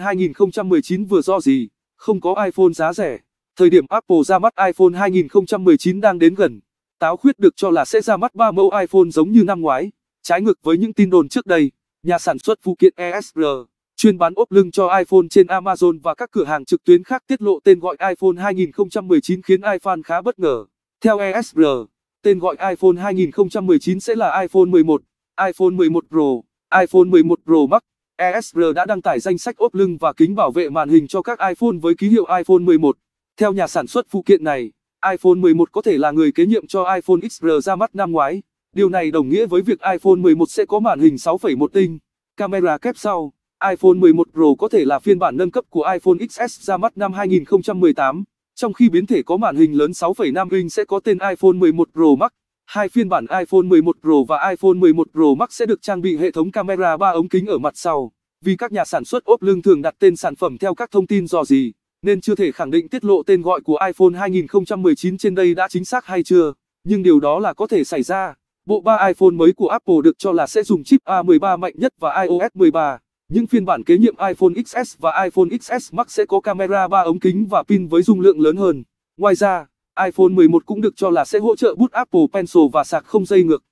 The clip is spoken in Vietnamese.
2019 vừa do gì, không có iPhone giá rẻ. Thời điểm Apple ra mắt iPhone 2019 đang đến gần. Táo khuyết được cho là sẽ ra mắt 3 mẫu iPhone giống như năm ngoái. Trái ngược với những tin đồn trước đây, nhà sản xuất phụ kiện ESR, chuyên bán ốp lưng cho iPhone trên Amazon và các cửa hàng trực tuyến khác tiết lộ tên gọi iPhone 2019 khiến iFan khá bất ngờ. Theo ESR, tên gọi iPhone 2019 sẽ là iPhone 11, iPhone 11 Pro, iPhone 11 Pro Max. ESR đã đăng tải danh sách ốp lưng và kính bảo vệ màn hình cho các iPhone với ký hiệu iPhone 11. Theo nhà sản xuất phụ kiện này, iPhone 11 có thể là người kế nhiệm cho iPhone XR ra mắt năm ngoái. Điều này đồng nghĩa với việc iPhone 11 sẽ có màn hình 6,1 inch, camera kép sau. iPhone 11 Pro có thể là phiên bản nâng cấp của iPhone XS ra mắt năm 2018, trong khi biến thể có màn hình lớn 6,5 inch sẽ có tên iPhone 11 Pro Max. Hai phiên bản iPhone 11 Pro và iPhone 11 Pro Max sẽ được trang bị hệ thống camera 3 ống kính ở mặt sau. Vì các nhà sản xuất ốp lưng thường đặt tên sản phẩm theo các thông tin dò gì, nên chưa thể khẳng định tiết lộ tên gọi của iPhone 2019 trên đây đã chính xác hay chưa, nhưng điều đó là có thể xảy ra. Bộ ba iPhone mới của Apple được cho là sẽ dùng chip A13 mạnh nhất và iOS 13. Những phiên bản kế nhiệm iPhone XS và iPhone XS Max sẽ có camera 3 ống kính và pin với dung lượng lớn hơn. Ngoài ra, iPhone 11 cũng được cho là sẽ hỗ trợ bút Apple Pencil và sạc không dây ngược.